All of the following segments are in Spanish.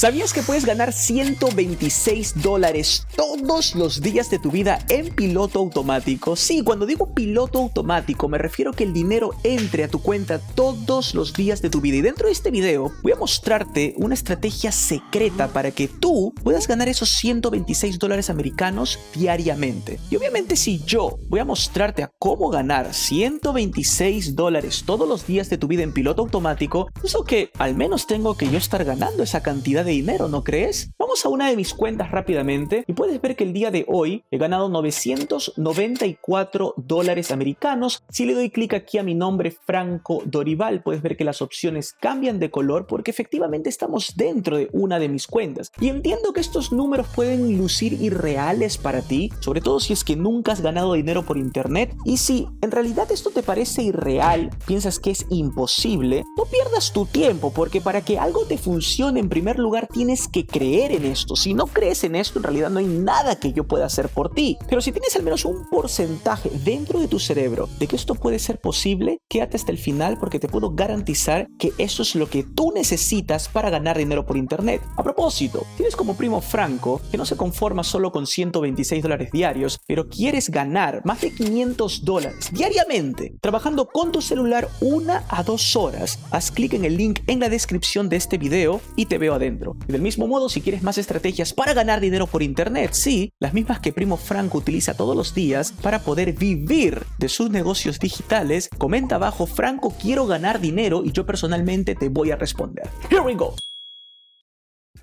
¿Sabías que puedes ganar 126 dólares todos los días de tu vida en piloto automático? Sí, cuando digo piloto automático me refiero a que el dinero entre a tu cuenta todos los días de tu vida. Y dentro de este video voy a mostrarte una estrategia secreta para que tú puedas ganar esos 126 dólares americanos diariamente. Y obviamente si yo voy a mostrarte a cómo ganar 126 dólares todos los días de tu vida en piloto automático, eso pues que al menos tengo que yo estar ganando esa cantidad de dinero, ¿no crees? a una de mis cuentas rápidamente y puedes ver que el día de hoy he ganado 994 dólares americanos. Si le doy clic aquí a mi nombre Franco Dorival, puedes ver que las opciones cambian de color porque efectivamente estamos dentro de una de mis cuentas. Y entiendo que estos números pueden lucir irreales para ti, sobre todo si es que nunca has ganado dinero por internet. Y si en realidad esto te parece irreal, piensas que es imposible, no pierdas tu tiempo porque para que algo te funcione en primer lugar tienes que creer en esto. Si no crees en esto, en realidad no hay nada que yo pueda hacer por ti. Pero si tienes al menos un porcentaje dentro de tu cerebro de que esto puede ser posible, quédate hasta el final porque te puedo garantizar que eso es lo que tú necesitas para ganar dinero por internet. A propósito, tienes como primo Franco que no se conforma solo con 126 dólares diarios, pero quieres ganar más de 500 dólares diariamente trabajando con tu celular una a dos horas. Haz clic en el link en la descripción de este video y te veo adentro. Y del mismo modo, si quieres más estrategias para ganar dinero por Internet, sí, las mismas que Primo Franco utiliza todos los días para poder vivir de sus negocios digitales, comenta abajo, Franco, quiero ganar dinero y yo personalmente te voy a responder. Here we go.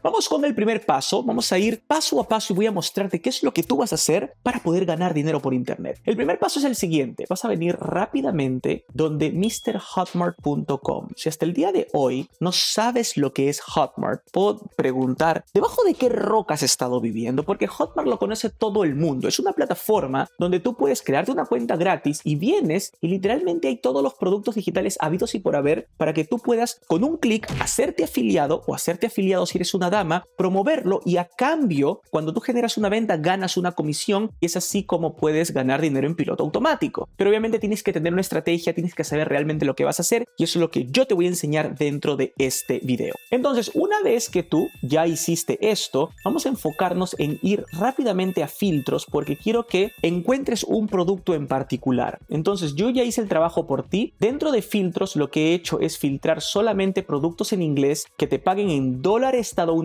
Vamos con el primer paso, vamos a ir paso a paso y voy a mostrarte qué es lo que tú vas a hacer para poder ganar dinero por Internet. El primer paso es el siguiente, vas a venir rápidamente donde mrhotmart.com. Si hasta el día de hoy no sabes lo que es Hotmart, puedo preguntar, ¿debajo de qué roca has estado viviendo? Porque Hotmart lo conoce todo el mundo, es una plataforma donde tú puedes crearte una cuenta gratis y vienes y literalmente hay todos los productos digitales habidos y por haber para que tú puedas con un clic hacerte afiliado o hacerte afiliado si eres una promoverlo y a cambio, cuando tú generas una venta, ganas una comisión y es así como puedes ganar dinero en piloto automático. Pero obviamente tienes que tener una estrategia, tienes que saber realmente lo que vas a hacer y eso es lo que yo te voy a enseñar dentro de este video. Entonces, una vez que tú ya hiciste esto, vamos a enfocarnos en ir rápidamente a filtros porque quiero que encuentres un producto en particular. Entonces, yo ya hice el trabajo por ti. Dentro de filtros, lo que he hecho es filtrar solamente productos en inglés que te paguen en dólar estadounidense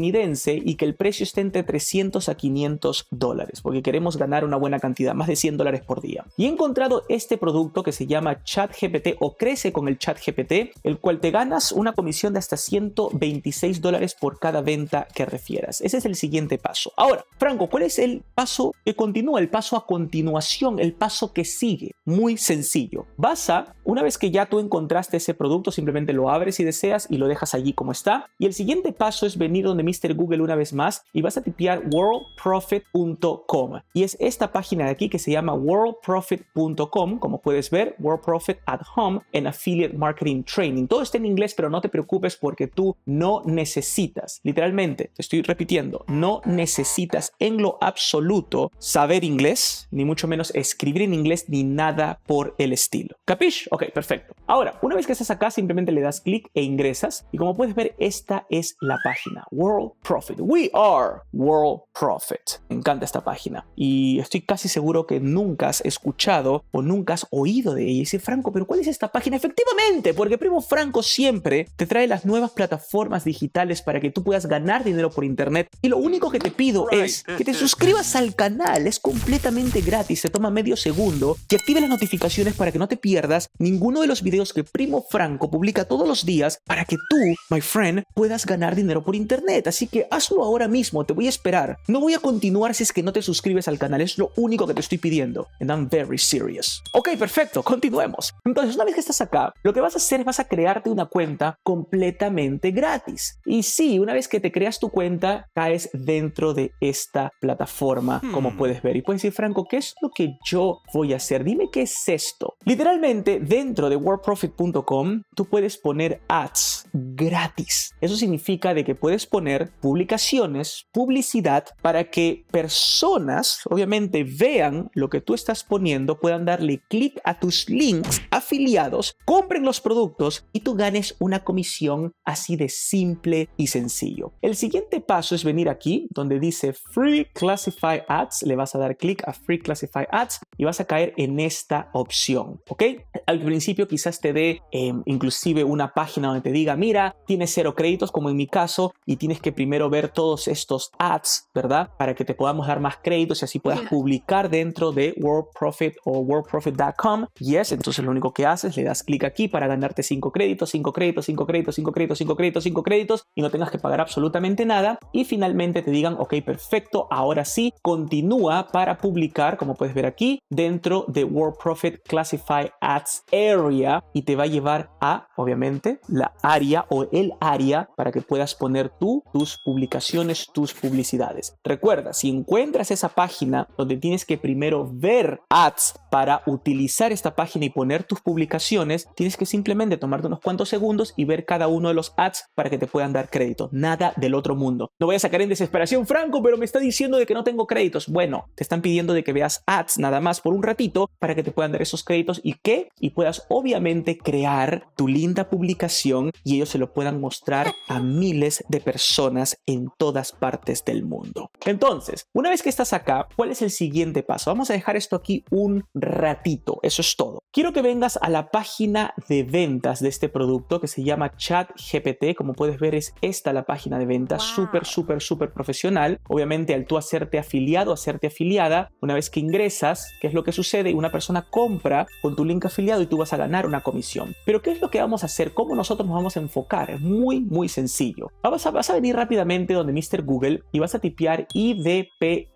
y que el precio esté entre 300 a 500 dólares, porque queremos ganar una buena cantidad, más de 100 dólares por día. Y he encontrado este producto que se llama ChatGPT o crece con el ChatGPT, el cual te ganas una comisión de hasta 126 dólares por cada venta que refieras. Ese es el siguiente paso. Ahora, Franco, ¿cuál es el paso que continúa? El paso a continuación, el paso que sigue. Muy sencillo. Vas a, una vez que ya tú encontraste ese producto, simplemente lo abres si deseas y lo dejas allí como está. Y el siguiente paso es venir donde Mr. Google una vez más y vas a tipear worldprofit.com. Y es esta página de aquí que se llama worldprofit.com, como puedes ver, World Profit at Home en Affiliate Marketing Training. Todo está en inglés, pero no te preocupes porque tú no necesitas, literalmente, te estoy repitiendo, no necesitas en lo absoluto saber inglés, ni mucho menos escribir en inglés, ni nada por el estilo. ¿Capish? Ok, perfecto. Ahora, una vez que estás acá, simplemente le das clic e ingresas. Y como puedes ver, esta es la página, world Profit. We are World Profit. Me encanta esta página y estoy casi seguro que nunca has escuchado o nunca has oído de ella. dice Franco, pero ¿cuál es esta página? Efectivamente, porque Primo Franco siempre te trae las nuevas plataformas digitales para que tú puedas ganar dinero por internet. Y lo único que te pido es que te suscribas al canal. Es completamente gratis, Se toma medio segundo y actives las notificaciones para que no te pierdas ninguno de los videos que Primo Franco publica todos los días para que tú, my friend, puedas ganar dinero por internet así que hazlo ahora mismo, te voy a esperar. No voy a continuar si es que no te suscribes al canal, es lo único que te estoy pidiendo. And I'm very serious. Ok, perfecto, continuemos. Entonces, una vez que estás acá, lo que vas a hacer es vas a crearte una cuenta completamente gratis. Y sí, una vez que te creas tu cuenta, caes dentro de esta plataforma, como hmm. puedes ver. Y puedes decir, Franco, ¿qué es lo que yo voy a hacer? Dime qué es esto. Literalmente, dentro de WordProfit.com, tú puedes poner ads gratis. Eso significa de que puedes poner publicaciones, publicidad, para que personas, obviamente, vean lo que tú estás poniendo, puedan darle clic a tus links afiliados, compren los productos y tú ganes una comisión así de simple y sencillo. El siguiente paso es venir aquí donde dice Free Classify Ads, le vas a dar clic a Free Classify Ads y vas a caer en esta opción, ¿ok? Al principio quizás te dé em, inclusive una página donde te diga, mira, tienes cero créditos como en mi caso y tienes que primero ver todos estos ads, ¿verdad? Para que te podamos dar más créditos y así puedas publicar dentro de World Profit o y Yes, entonces lo único que haces, le das clic aquí para ganarte 5 créditos, 5 créditos, 5 créditos, 5 créditos, 5 créditos, 5 créditos y no tengas que pagar absolutamente nada. Y finalmente te digan, ok, perfecto, ahora sí, continúa para publicar, como puedes ver aquí, dentro de World Profit Classify Ads Area y te va a llevar a, obviamente, la área o el área para que puedas poner tu tus publicaciones, tus publicidades. Recuerda, si encuentras esa página donde tienes que primero ver ads para utilizar esta página y poner tus publicaciones, tienes que simplemente tomarte unos cuantos segundos y ver cada uno de los ads para que te puedan dar crédito. Nada del otro mundo. No voy a sacar en desesperación, Franco, pero me está diciendo de que no tengo créditos. Bueno, te están pidiendo de que veas ads nada más por un ratito para que te puedan dar esos créditos y que y puedas obviamente crear tu linda publicación y ellos se lo puedan mostrar a miles de personas en todas partes del mundo. Entonces, una vez que estás acá, ¿cuál es el siguiente paso? Vamos a dejar esto aquí un ratito, eso es todo. Quiero que vengas a la página de ventas de este producto que se llama ChatGPT. Como puedes ver, es esta la página de ventas, súper, súper, súper profesional. Obviamente, al tú hacerte afiliado, hacerte afiliada, una vez que ingresas, ¿qué es lo que sucede? Una persona compra con tu link afiliado y tú vas a ganar una comisión. Pero, ¿qué es lo que vamos a hacer? ¿Cómo nosotros nos vamos a enfocar? Es muy, muy sencillo. Vas a, vas a venir rápidamente donde Mr. Google y vas a tipear IDPLR,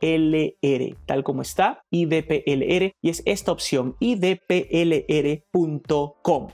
tal como está, IDPLR, y es esta opción, IDPLR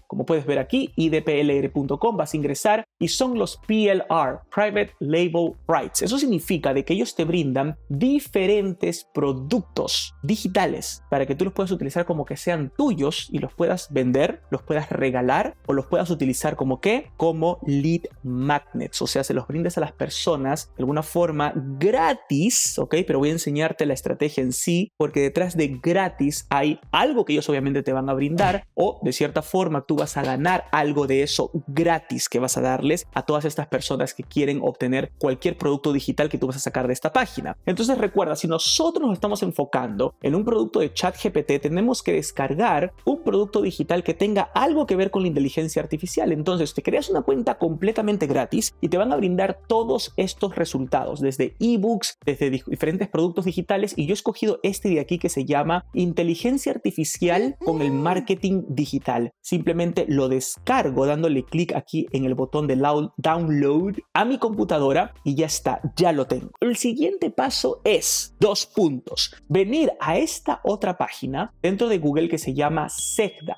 como puedes ver aquí, idplr.com vas a ingresar y son los PLR, Private Label Rights. Eso significa de que ellos te brindan diferentes productos digitales para que tú los puedas utilizar como que sean tuyos y los puedas vender, los puedas regalar o los puedas utilizar como qué? Como lead magnets, o sea, se los brindes a las personas de alguna forma gratis, ¿ok? Pero voy a enseñarte la estrategia en sí porque detrás de gratis hay algo que ellos obviamente te van a brindar brindar o de cierta forma tú vas a ganar algo de eso gratis que vas a darles a todas estas personas que quieren obtener cualquier producto digital que tú vas a sacar de esta página. Entonces recuerda, si nosotros nos estamos enfocando en un producto de chat GPT, tenemos que descargar un producto digital que tenga algo que ver con la inteligencia artificial. Entonces te creas una cuenta completamente gratis y te van a brindar todos estos resultados, desde ebooks, desde diferentes productos digitales y yo he escogido este de aquí que se llama inteligencia artificial con el marketing digital. Simplemente lo descargo dándole clic aquí en el botón de download a mi computadora y ya está, ya lo tengo. El siguiente paso es, dos puntos, venir a esta otra página dentro de Google que se llama Segda,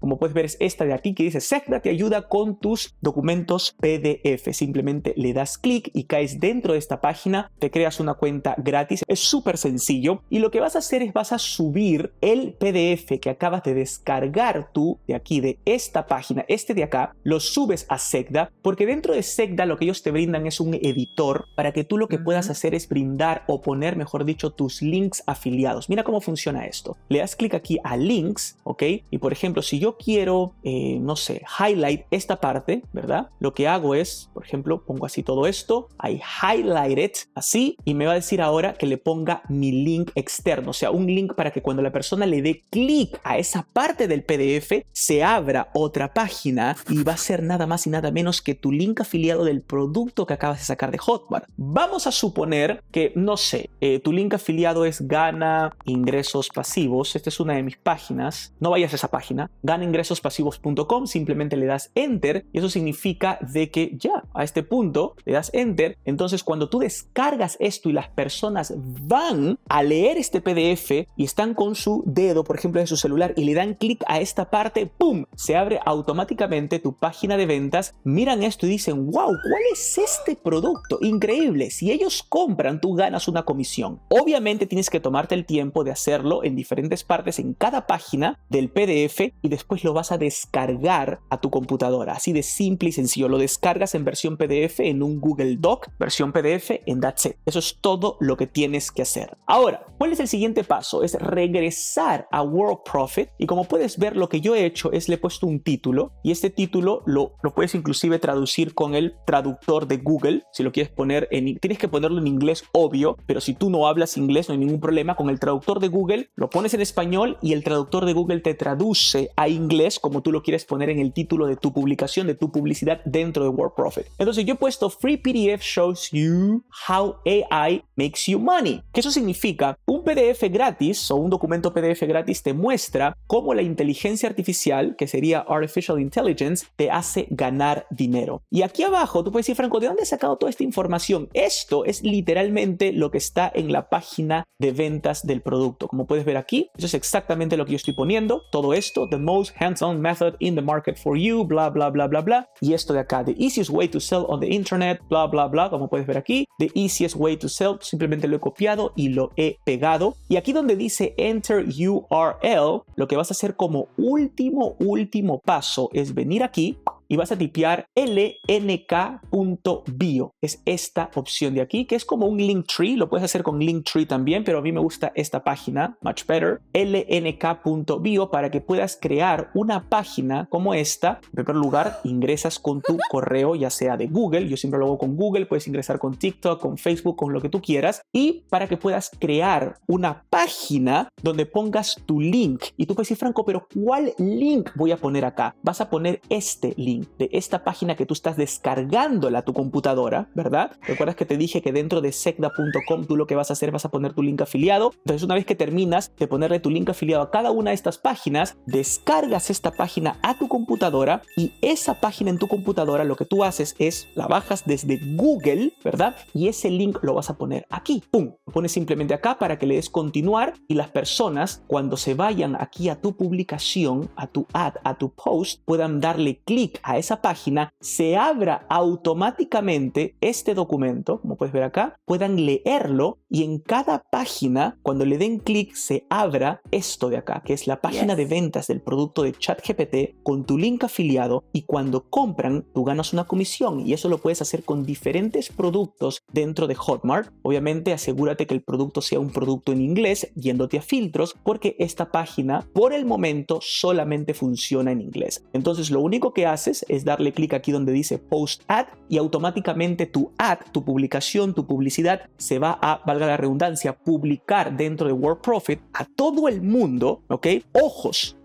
Como puedes ver es esta de aquí que dice Secda te ayuda con tus documentos PDF. Simplemente le das clic y caes dentro de esta página, te creas una cuenta gratis, es súper sencillo y lo que vas a hacer es vas a subir el PDF que acabas de descargar tú de aquí, de esta página, este de acá, lo subes a Segda, porque dentro de Segda lo que ellos te brindan es un editor para que tú lo que puedas hacer es brindar o poner, mejor dicho, tus links afiliados. Mira cómo funciona esto. Le das clic aquí a links, ¿ok? Y por ejemplo, si yo quiero, eh, no sé, highlight esta parte, ¿verdad? Lo que hago es, por ejemplo, pongo así todo esto, ahí highlight it, así, y me va a decir ahora que le ponga mi link externo, o sea, un link para que cuando la persona le dé clic clic a esa parte del PDF, se abra otra página y va a ser nada más y nada menos que tu link afiliado del producto que acabas de sacar de Hotmart. Vamos a suponer que, no sé, eh, tu link afiliado es gana ingresos pasivos. Esta es una de mis páginas. No vayas a esa página. Ganaingresospasivos.com. Simplemente le das enter y eso significa de que ya a este punto le das enter. Entonces cuando tú descargas esto y las personas van a leer este PDF y están con su dedo, por ejemplo, de su celular y le dan clic a esta parte, ¡pum! Se abre automáticamente tu página de ventas, miran esto y dicen, wow, ¿cuál es este producto? Increíble. Si ellos compran, tú ganas una comisión. Obviamente tienes que tomarte el tiempo de hacerlo en diferentes partes, en cada página del PDF y después lo vas a descargar a tu computadora. Así de simple y sencillo. Lo descargas en versión PDF, en un Google Doc, versión PDF, en That's Eso es todo lo que tienes que hacer. Ahora, ¿cuál es el siguiente paso? Es regresar a WordPress Profit. Y como puedes ver, lo que yo he hecho es le he puesto un título y este título lo, lo puedes inclusive traducir con el traductor de Google. Si lo quieres poner en, tienes que ponerlo en inglés, obvio, pero si tú no hablas inglés no hay ningún problema. Con el traductor de Google lo pones en español y el traductor de Google te traduce a inglés como tú lo quieres poner en el título de tu publicación, de tu publicidad dentro de Profit Entonces yo he puesto Free PDF shows you how AI makes you money. ¿Qué eso significa? Un PDF gratis o un documento PDF gratis te muestra cómo la inteligencia artificial, que sería Artificial Intelligence, te hace ganar dinero. Y aquí abajo tú puedes decir, Franco, ¿de dónde he sacado toda esta información? Esto es literalmente lo que está en la página de ventas del producto. Como puedes ver aquí, eso es exactamente lo que yo estoy poniendo. Todo esto, the most hands-on method in the market for you, bla, bla, bla, bla, bla. Y esto de acá, the easiest way to sell on the internet, bla, bla, bla, como puedes ver aquí, the easiest way to sell, simplemente lo he copiado y lo he pegado. Y aquí donde dice enter URL, L, lo que vas a hacer como último, último paso es venir aquí y vas a tipear lnk.bio. Es esta opción de aquí, que es como un link tree. Lo puedes hacer con link tree también, pero a mí me gusta esta página, much better, lnk.bio, para que puedas crear una página como esta. En primer lugar, ingresas con tu correo, ya sea de Google. Yo siempre lo hago con Google. Puedes ingresar con TikTok, con Facebook, con lo que tú quieras. Y para que puedas crear una página donde pongas tu link. Y tú puedes decir, Franco, pero ¿cuál link voy a poner acá? Vas a poner este link de esta página que tú estás descargándola a tu computadora, ¿verdad? Recuerdas que te dije que dentro de secda.com tú lo que vas a hacer vas a poner tu link afiliado. Entonces una vez que terminas de ponerle tu link afiliado a cada una de estas páginas, descargas esta página a tu computadora y esa página en tu computadora lo que tú haces es la bajas desde Google, ¿verdad? Y ese link lo vas a poner aquí. ¡Pum! Lo pones simplemente acá para que le des continuar y las personas cuando se vayan aquí a tu publicación, a tu ad, a tu post, puedan darle clic a esa página, se abra automáticamente este documento, como puedes ver acá, puedan leerlo y en cada página, cuando le den clic, se abra esto de acá, que es la página de ventas del producto de ChatGPT con tu link afiliado y cuando compran, tú ganas una comisión y eso lo puedes hacer con diferentes productos dentro de Hotmart. Obviamente, asegúrate que el producto sea un producto en inglés yéndote a filtros porque esta página por el momento solamente funciona en inglés. Entonces, lo único que hace es darle clic aquí donde dice Post Ad y automáticamente tu ad, tu publicación, tu publicidad se va a, valga la redundancia, publicar dentro de WordProfit a todo el mundo, ¿ok? Ojos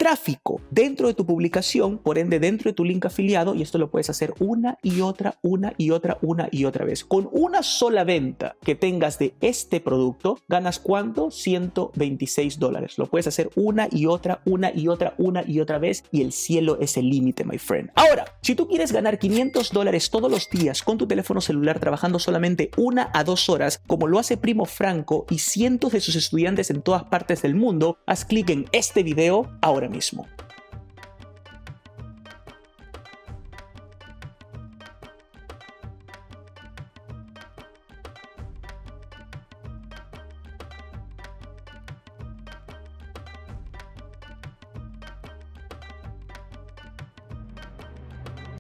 dentro de tu publicación, por ende dentro de tu link afiliado, y esto lo puedes hacer una y otra, una y otra, una y otra vez. Con una sola venta que tengas de este producto, ganas cuánto? 126 dólares. Lo puedes hacer una y otra, una y otra, una y otra vez, y el cielo es el límite, my friend. Ahora, si tú quieres ganar 500 dólares todos los días con tu teléfono celular trabajando solamente una a dos horas, como lo hace Primo Franco y cientos de sus estudiantes en todas partes del mundo, haz clic en este video ahora mismo. mismo.